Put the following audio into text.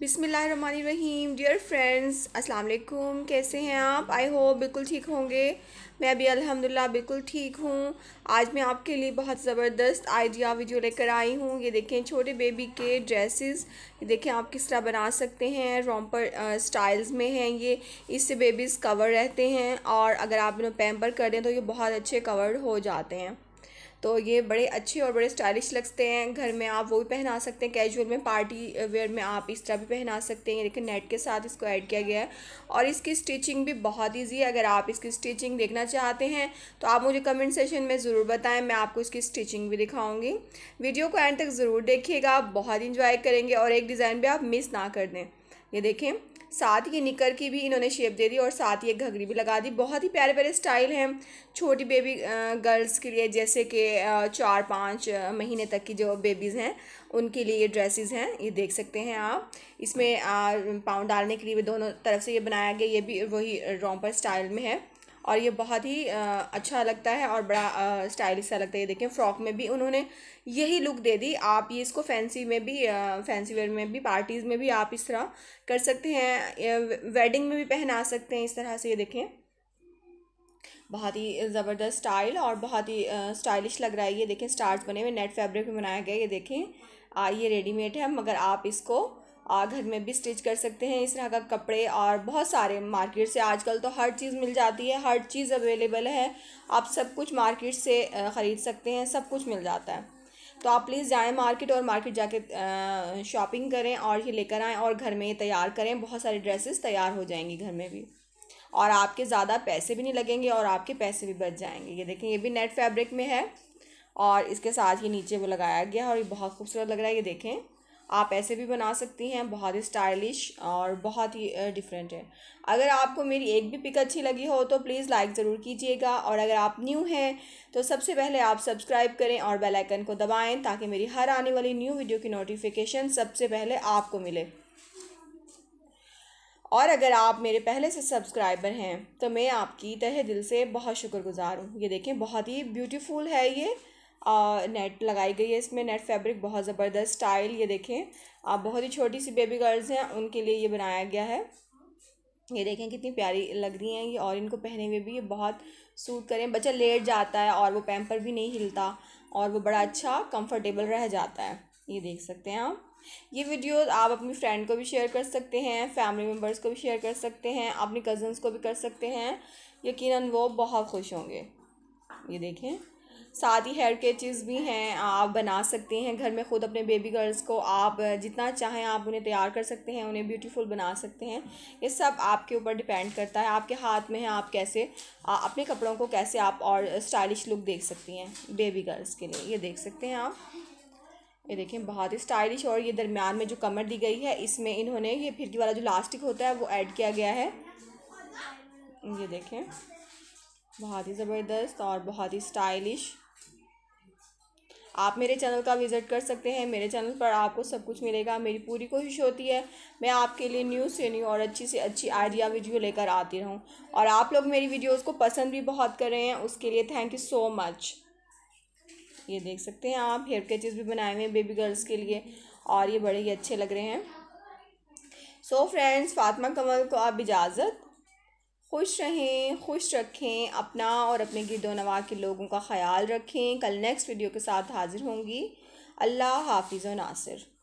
बिसमीम dear friends अस्सलाम वालेकुम कैसे हैं आप आई होप बिल्कुल ठीक होंगे मैं भी अल्हम्दुलिल्लाह बिल्कुल ठीक हूँ आज मैं आपके लिए बहुत ज़बरदस्त आइडिया वीडियो लेकर आई हूँ ये देखें छोटे बेबी के ड्रेसेस ये देखें आप किस तरह बना सकते हैं रोमपर स्टाइल्स में हैं ये इससे बेबीज़ कवर रहते हैं और अगर आप इन्हें पैम्पर कर दें तो ये बहुत अच्छे कवर हो जाते हैं तो ये बड़े अच्छे और बड़े स्टाइलिश लगते हैं घर में आप वो भी पहना सकते हैं कैजुअल में पार्टी वेयर में आप इस तरह भी पहना सकते हैं लेकिन नेट के साथ इसको ऐड किया गया है और इसकी स्टिचिंग भी बहुत ईजी है अगर आप इसकी स्टिचिंग देखना चाहते हैं तो आप मुझे कमेंट सेशन में ज़रूर बताएं मैं आपको इसकी स्टिचिंग भी दिखाऊँगी वीडियो को एंड तक ज़रूर देखिएगा आप बहुत इंजॉय करेंगे और एक डिज़ाइन भी आप मिस ना कर दें ये देखें साथ ही निकर की भी इन्होंने शेप दे दी और साथ ही एक घघरी भी लगा दी बहुत ही प्यारे प्यारे स्टाइल हैं छोटी बेबी गर्ल्स के लिए जैसे कि चार पाँच महीने तक की जो बेबीज़ हैं उनके लिए ये ड्रेसेस हैं ये देख सकते हैं आप इसमें पाँव डालने के लिए भी दोनों तरफ से ये बनाया गया ये भी वही रोमपर स्टाइल में है और ये बहुत ही अच्छा लगता है और बड़ा स्टाइलिश सा लगता है ये देखें फ्रॉक में भी उन्होंने यही लुक दे दी आप ये इसको फैंसी में भी फैंसी वेयर में भी पार्टीज़ में भी आप इस तरह कर सकते हैं वेडिंग में भी पहना सकते हैं इस तरह से ये देखें बहुत ही ज़बरदस्त स्टाइल और बहुत ही स्टाइलिश लग रहा है ये देखें स्टार्स बने हुए नेट फैब्रिक में बनाया गया ये देखें आ, ये रेडीमेड है मगर आप इसको घर में भी स्टिच कर सकते हैं इस तरह का कपड़े और बहुत सारे मार्केट से आजकल तो हर चीज़ मिल जाती है हर चीज़ अवेलेबल है आप सब कुछ मार्केट से ख़रीद सकते हैं सब कुछ मिल जाता है तो आप प्लीज़ जाएँ मार्केट और मार्केट जाके शॉपिंग करें और ये लेकर आएँ और घर में तैयार करें बहुत सारी ड्रेसेस तैयार हो जाएंगी घर में भी और आपके ज़्यादा पैसे भी नहीं लगेंगे और आपके पैसे भी बच जाएंगे ये देखें ये भी नेट फैब्रिक में है और इसके साथ ही नीचे वो लगाया गया और ये बहुत खूबसूरत लग रहा है ये देखें आप ऐसे भी बना सकती हैं बहुत ही स्टाइलिश और बहुत ही डिफरेंट है अगर आपको मेरी एक भी पिक अच्छी लगी हो तो प्लीज़ लाइक ज़रूर कीजिएगा और अगर आप न्यू हैं तो सबसे पहले आप सब्सक्राइब करें और बेल आइकन को दबाएं ताकि मेरी हर आने वाली न्यू वीडियो की नोटिफिकेशन सबसे पहले आपको मिले और अगर आप मेरे पहले से सब्सक्राइबर हैं तो मैं आपकी तहे दिल से बहुत शुक्रगुजार हूँ ये देखें बहुत ही ब्यूटीफुल है ये नेट लगाई गई है इसमें नेट फैब्रिक बहुत ज़बरदस्त स्टाइल ये देखें आप बहुत ही छोटी सी बेबी गर्ल्स हैं उनके लिए ये बनाया गया है ये देखें कितनी प्यारी लग रही हैं ये और इनको पहने हुए भी ये बहुत सूट करें बच्चा लेट जाता है और वो पैम्पर भी नहीं हिलता और वो बड़ा अच्छा कम्फर्टेबल रह जाता है ये देख सकते हैं आप ये वीडियो आप अपनी फ्रेंड को भी शेयर कर सकते हैं फैमिली मेम्बर्स को भी शेयर कर सकते हैं अपने कज़न्स को भी कर सकते हैं यकीनन वो बहुत खुश होंगे ये देखें साथ ही हेयर केचेज भी हैं आप बना सकते हैं घर में ख़ुद अपने बेबी गर्ल्स को आप जितना चाहें आप उन्हें तैयार कर सकते हैं उन्हें ब्यूटीफुल बना सकते हैं ये सब आपके ऊपर डिपेंड करता है आपके हाथ में है आप कैसे आ, अपने कपड़ों को कैसे आप और स्टाइलिश लुक देख सकती हैं बेबी गर्ल्स के लिए ये देख सकते हैं आप ये देखें बहुत ही स्टाइलिश और ये दरमियान में जो कमर दी गई है इसमें इन्होंने ये फिरकी वाला जो लास्टिक होता है वो ऐड किया गया है ये देखें बहुत ही ज़बरदस्त और बहुत ही स्टाइलिश आप मेरे चैनल का विज़िट कर सकते हैं मेरे चैनल पर आपको सब कुछ मिलेगा मेरी पूरी कोशिश होती है मैं आपके लिए न्यूज़ से न्यू और अच्छी से अच्छी आइडिया वीडियो लेकर आती रहूँ और आप लोग मेरी वीडियोज़ को पसंद भी बहुत कर रहे हैं उसके लिए थैंक यू सो मच ये देख सकते हैं आप हेयर कैचेज़ भी बनाए हुए हैं बेबी गर्ल्स के लिए और ये बड़े ही अच्छे लग रहे हैं सो फ्रेंड्स फातिमा कमल को आप इजाज़त खुश रहें खुश रखें अपना और अपने गिरदो नवा के लोगों का ख्याल रखें कल नेक्स्ट वीडियो के साथ हाज़िर होंगी अल्लाह हाफिज़ नासिर